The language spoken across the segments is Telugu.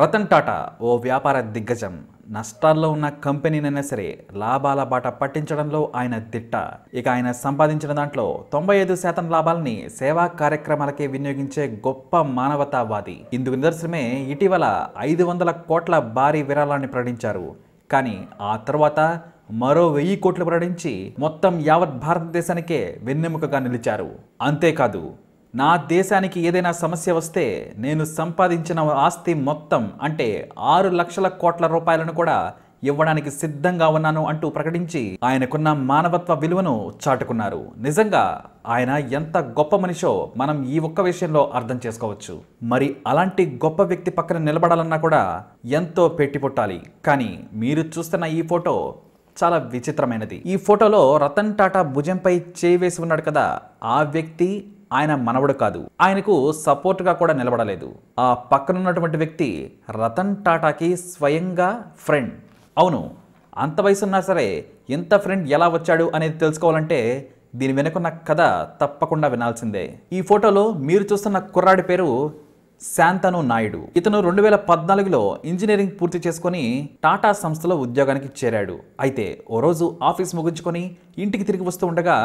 రతన్ టాటా ఓ వ్యాపార దిగ్గజం నష్టాల్లో ఉన్న కంపెనీనైనా సరే లాభాల బాట పట్టించడంలో ఆయన దిట్ట ఇక ఆయన సంపాదించిన దాంట్లో తొంభై ఐదు శాతం లాభాలని సేవా కార్యక్రమాలకే వినియోగించే గొప్ప మానవతావాది ఇందుకు నిదర్శనమే ఇటీవల ఐదు వందల కోట్ల భారీ విరాళాన్ని ప్రకటించారు కానీ ఆ తర్వాత మరో వెయ్యి కోట్లు ప్రకటించి మొత్తం యావత్ భారతదేశానికే వెన్నెముకగా నిలిచారు అంతేకాదు నా దేశానికి ఏదైనా సమస్య వస్తే నేను సంపాదించిన ఆస్తి మొత్తం అంటే ఆరు లక్షల కోట్ల రూపాయలను కూడా ఇవ్వడానికి సిద్ధంగా ఉన్నాను అంటూ ప్రకటించి ఆయనకున్న మానవత్వ విలువను చాటుకున్నారు నిజంగా ఆయన ఎంత గొప్ప మనిషో మనం ఈ ఒక్క విషయంలో అర్థం చేసుకోవచ్చు మరి అలాంటి గొప్ప వ్యక్తి పక్కన నిలబడాలన్నా కూడా ఎంతో పెట్టి పుట్టాలి కానీ మీరు చూస్తున్న ఈ ఫోటో చాలా విచిత్రమైనది ఈ ఫోటోలో రతన్ టాటా భుజంపై చేయి వేసి ఉన్నాడు కదా ఆ వ్యక్తి ఆయన మనవడు కాదు ఆయనకు సపోర్ట్గా కూడా నిలబడలేదు ఆ పక్కనున్నటువంటి వ్యక్తి రతన్ టాటాకి స్వయంగా ఫ్రెండ్ అవును అంత వయసున్నా సరే ఇంత ఫ్రెండ్ ఎలా వచ్చాడు అనేది తెలుసుకోవాలంటే దీని వెనుకున్న కథ తప్పకుండా వినాల్సిందే ఈ ఫోటోలో మీరు చూస్తున్న కుర్రాడి పేరు శాంతను నాయుడు ఇతను రెండు వేల పద్నాలుగులో ఇంజనీరింగ్ పూర్తి చేసుకొని టాటా సంస్థలో ఉద్యోగానికి చేరాడు అయితే ఓ రోజు ఆఫీస్ ముగించుకొని ఇంటికి తిరిగి వస్తూ ఉండగా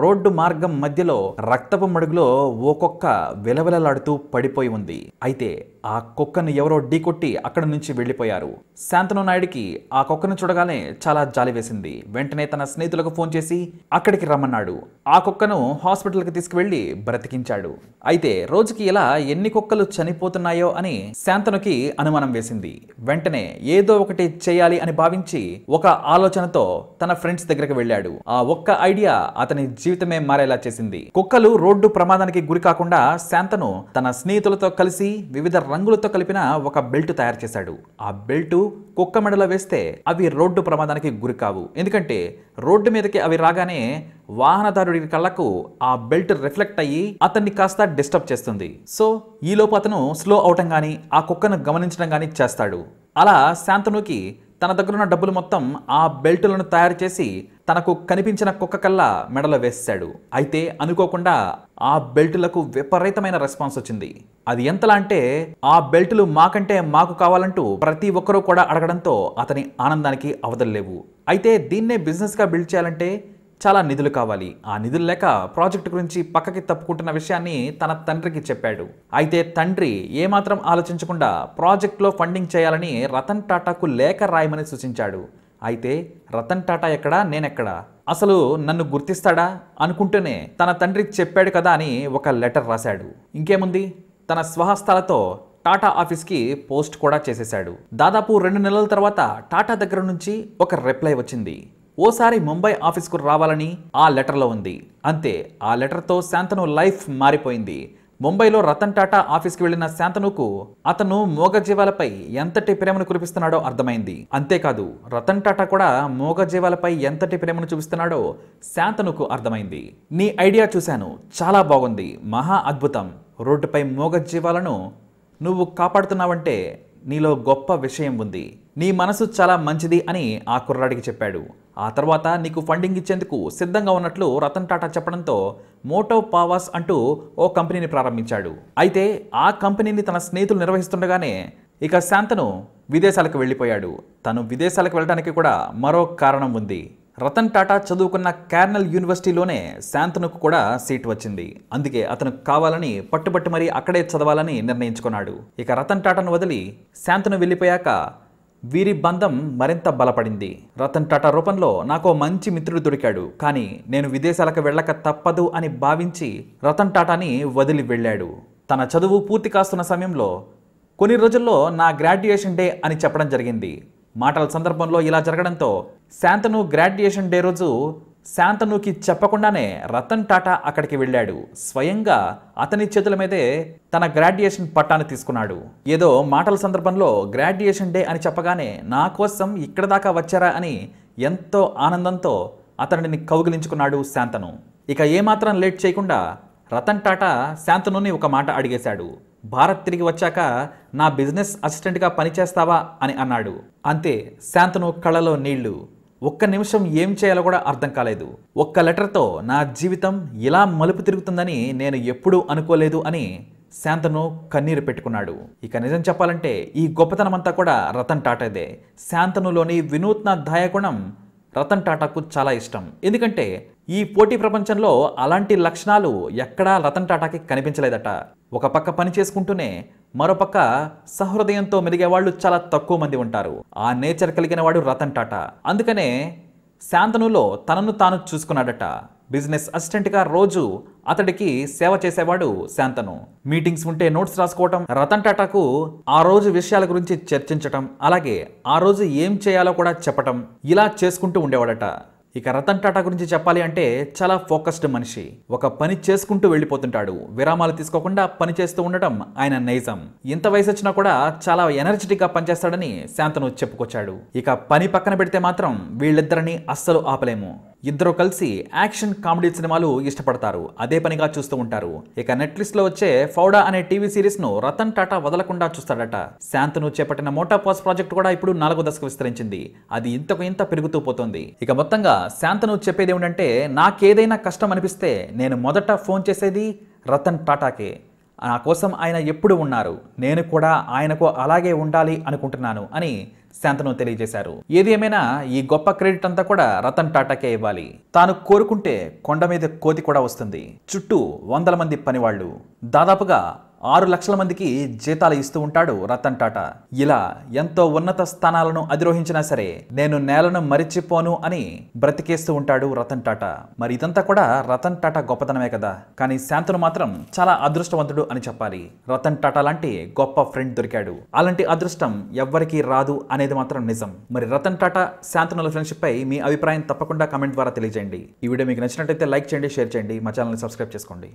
రోడ్డు మార్గం మధ్యలో రక్తపు మడుగులో ఓ కుక్క విలవిలలాడుతూ పడిపోయి ఉంది అయితే ఆ కుక్కను ఎవరో ఢీకొట్టి అక్కడ నుంచి వెళ్ళిపోయారు శాంతను నాయుడికి ఆ కుక్కను చూడగానే చాలా జాలి వేసింది వెంటనే తన స్నేహితులకు ఫోన్ చేసి అక్కడికి రమ్మన్నాడు ఆ కుక్కను హాస్పిటల్కి తీసుకువెళ్లి బ్రతికించాడు అయితే రోజుకి ఇలా ఎన్ని కుక్కలు చనిపోతున్నాయో అని శాంతనుకి అనుమానం వేసింది వెంటనే ఏదో ఒకటి చేయాలి అని భావించి ఒక ఆలోచనతో తన ఫ్రెండ్స్ దగ్గరకు వెళ్ళాడు ఆ ఆ ఒక్క ఐడియా అతని జీవితమే మారేలా చేసింది కుక్కలు రోడ్డు ప్రమాదానికి గురి కాకుండా శాంతను తన స్నేహితులతో కలిసి వివిధ రంగులతో కలిపిన ఒక బెల్ట్ తయారు చేశాడు ఆ బెల్ట్ కుక్క మెడలో వేస్తే అవి రోడ్డు ప్రమాదానికి గురికావు ఎందుకంటే రోడ్డు మీదకి అవి రాగానే వాహనదారుడి కళ్ళకు ఆ బెల్ట్ రిఫ్లెక్ట్ అయ్యి అతన్ని కాస్త డిస్టర్బ్ చేస్తుంది సో ఈ లోపు అతను స్లో అవటం కానీ ఆ కుక్కను గమనించడం కానీ చేస్తాడు అలా శాంతనుకి తన దగ్గరున్న డబ్బులు మొత్తం ఆ బెల్టులను తయారు చేసి తనకు కనిపించిన కుక్క కల్లా మెడలో వేసాడు అయితే అనుకోకుండా ఆ బెల్టులకు విపరీతమైన రెస్పాన్స్ వచ్చింది అది ఎంతలా అంటే ఆ బెల్టులు మాకంటే మాకు కావాలంటూ ప్రతి ఒక్కరూ కూడా అడగడంతో అతని ఆనందానికి అవదలేవు అయితే దీన్నే బిజినెస్గా బిల్డ్ చేయాలంటే చాలా నిధులు కావాలి ఆ నిధులు లేక ప్రాజెక్టు గురించి పక్కకి తప్పుకుంటున్న విషయాన్ని తన తండ్రికి చెప్పాడు అయితే తండ్రి ఏమాత్రం ఆలోచించకుండా ప్రాజెక్టులో ఫండింగ్ చేయాలని రతన్ టాటాకు లేఖ రాయమని సూచించాడు అయితే రతన్ టాటా ఎక్కడా నేనెక్కడా అసలు నన్ను గుర్తిస్తాడా అనుకుంటూనే తన తండ్రి చెప్పాడు కదా అని ఒక లెటర్ రాశాడు ఇంకేముంది తన స్వహస్తాలతో టాటా ఆఫీస్కి పోస్ట్ కూడా చేసేశాడు దాదాపు రెండు నెలల తర్వాత టాటా దగ్గర నుంచి ఒక రిప్లై వచ్చింది ఓసారి ముంబై ఆఫీస్కు రావాలని ఆ లెటర్లో ఉంది అంతే ఆ లెటర్తో శాంతను లైఫ్ మారిపోయింది ముంబైలో రతన్ టాటా ఆఫీస్కి వెళ్లిన శాంతనుకు అతను మోగజీవాలపై ఎంతటి ప్రేమను కురిపిస్తున్నాడో అర్థమైంది అంతేకాదు రతన్ టాటా కూడా మోగజీవాలపై ఎంతటి ప్రేమను చూపిస్తున్నాడో శాంతనుకు అర్థమైంది నీ ఐడియా చూశాను చాలా బాగుంది మహా అద్భుతం రోడ్డుపై మోగజీవాలను నువ్వు కాపాడుతున్నావంటే నీలో గొప్ప విషయం ఉంది నీ మనసు చాలా మంచిది అని ఆ కుర్రాడికి చెప్పాడు ఆ తర్వాత నీకు ఫండింగ్ ఇచ్చేందుకు సిద్ధంగా ఉన్నట్లు రతన్ టాటా చెప్పడంతో మోటో పావాస్ అంటూ ఓ కంపెనీని ప్రారంభించాడు అయితే ఆ కంపెనీని తన స్నేహితులు నిర్వహిస్తుండగానే ఇక శాంతను విదేశాలకు వెళ్ళిపోయాడు తను విదేశాలకు వెళ్ళడానికి కూడా మరో కారణం ఉంది రతన్ టాటా చదువుకున్న కార్నల్ యూనివర్సిటీలోనే శాంతనుకు కూడా సీట్ వచ్చింది అందుకే అతను కావాలని పట్టుబట్టి మరీ అక్కడే చదవాలని నిర్ణయించుకున్నాడు ఇక రతన్ టాటాను వదిలి శాంతను వెళ్ళిపోయాక వీరి బంధం మరింత బలపడింది రతన్ టాటా రూపంలో నాకు మంచి మిత్రుడు దొరికాడు కానీ నేను విదేశాలకు వెళ్ళక తప్పదు అని భావించి రతన్ టాటాని వదిలి వెళ్ళాడు తన చదువు పూర్తి కాస్తున్న సమయంలో కొన్ని రోజుల్లో నా గ్రాడ్యుయేషన్ డే అని చెప్పడం జరిగింది మాటల సందర్భంలో ఇలా జరగడంతో శాంతను గ్రాడ్యుయేషన్ డే రోజు శాంతనుకి చెప్పకుండానే రతన్ టాటా అక్కడికి వెళ్ళాడు స్వయంగా అతని చేతుల మీదే తన గ్రాడ్యుయేషన్ పట్టాన్ని తీసుకున్నాడు ఏదో మాటల సందర్భంలో గ్రాడ్యుయేషన్ డే అని చెప్పగానే నా కోసం ఇక్కడ దాకా వచ్చారా అని ఎంతో ఆనందంతో అతనిని కౌగిలించుకున్నాడు శాంతను ఇక ఏమాత్రం లేట్ చేయకుండా రతన్ టాటా శాంతనుని ఒక మాట అడిగేశాడు భారత్ తిరిగి వచ్చాక నా బిజినెస్ అసిస్టెంట్గా పనిచేస్తావా అని అన్నాడు అంతే శాంతను కళ్ళలో నీళ్లు ఒక్క నిమిషం ఏం చేయాలో కూడా అర్థం కాలేదు ఒక్క లెటర్తో నా జీవితం ఇలా మలుపు తిరుగుతుందని నేను ఎప్పుడూ అనుకోలేదు అని శాంతను కన్నీరు పెట్టుకున్నాడు ఇక నిజం చెప్పాలంటే ఈ గొప్పతనం అంతా కూడా రతన్ టాటాదే శాంతనులోని వినూత్న దాయగుణం రతన్ టాటాకు చాలా ఇష్టం ఎందుకంటే ఈ పోటీ ప్రపంచంలో అలాంటి లక్షణాలు ఎక్కడా రతన్ టాటాకి కనిపించలేదట ఒక పక్క పని చేసుకుంటూనే మరోపక్క సహృదయంతో మెరిగేవాళ్ళు చాలా తక్కువ మంది ఉంటారు ఆ నేచర్ కలిగిన వాడు రతన్ టాటా అందుకనే శాంతనులో తనను తాను చూసుకున్నాడట బిజినెస్ అసిస్టెంట్గా రోజు అతడికి సేవ చేసేవాడు శాంతను మీటింగ్స్ ఉంటే నోట్స్ రాసుకోవటం రతన్ టాటాకు ఆ రోజు విషయాల గురించి చర్చించటం అలాగే ఆ రోజు ఏం చేయాలో కూడా చెప్పటం ఇలా చేసుకుంటూ ఉండేవాడట ఇక రతన్ టాటా గురించి చెప్పాలి అంటే చాలా ఫోకస్డ్ మనిషి ఒక పని చేసుకుంటూ వెళ్ళిపోతుంటాడు విరామాలు తీసుకోకుండా పని చేస్తూ ఉండటం ఆయన నైజం ఇంత వయసు వచ్చినా కూడా చాలా ఎనర్జెటిక్ గా పనిచేస్తాడని శాంతను చెప్పుకొచ్చాడు ఇక పని పక్కన పెడితే మాత్రం వీళ్ళిద్దరిని అస్సలు ఆపలేము ఇద్దరు కలిసి యాక్షన్ కామెడీ సినిమాలు ఇష్టపడతారు అదే పనిగా చూస్తూ ఉంటారు ఇక లో వచ్చే ఫౌడా అనే టీవీ సిరీస్ను రతన్ టాటా వదలకుండా చూస్తాడట శాంతను చేపట్టిన మోటా పాస్ ప్రాజెక్ట్ కూడా ఇప్పుడు నాలుగో దశకు విస్తరించింది అది ఇంతకు ఇంత పెరుగుతూ పోతుంది ఇక మొత్తంగా శాంతను చెప్పేది ఏమిటంటే నాకేదైనా కష్టం అనిపిస్తే నేను మొదట ఫోన్ చేసేది రతన్ టాటాకే నా కోసం ఆయన ఎప్పుడు ఉన్నారు నేను కూడా ఆయనకు అలాగే ఉండాలి అనుకుంటున్నాను అని శాంతను తెలియజేశారు ఏది ఏమైనా ఈ గొప్ప క్రెడిట్ అంతా కూడా రతన్ టాటాకే ఇవ్వాలి తాను కోరుకుంటే కొండ మీద కోతి కూడా వస్తుంది చుట్టూ వందల మంది పనివాళ్ళు దాదాపుగా ఆరు లక్షల మందికి జీతాలు ఇస్తూ ఉంటాడు రతన్ టాటా ఇలా ఎంతో ఉన్నత స్థానాలను అధిరోహించినా సరే నేను నేలను మరిచిపోను అని బ్రతికేస్తూ ఉంటాడు రతన్ టాటా మరి ఇదంతా కూడా రతన్ టాటా గొప్పతనమే కదా కానీ శాంతను మాత్రం చాలా అదృష్టవంతుడు అని చెప్పాలి రతన్ టాటా లాంటి గొప్ప ఫ్రెండ్ దొరికాడు అలాంటి అదృష్టం ఎవ్వరికీ రాదు అనేది మాత్రం నిజం మరి రతన్ టాటా శాంతనుల ఫ్రెండ్షిప్ పై మీ అభిప్రాయం తప్పకుండా కమెంట్ ద్వారా తెలియజేయండి ఈ వీడియో మీకు నచ్చినట్లయితే లైక్ చేయండి షేర్ చేయండి మా ఛానల్ని సబ్స్క్రైబ్ చేసుకోండి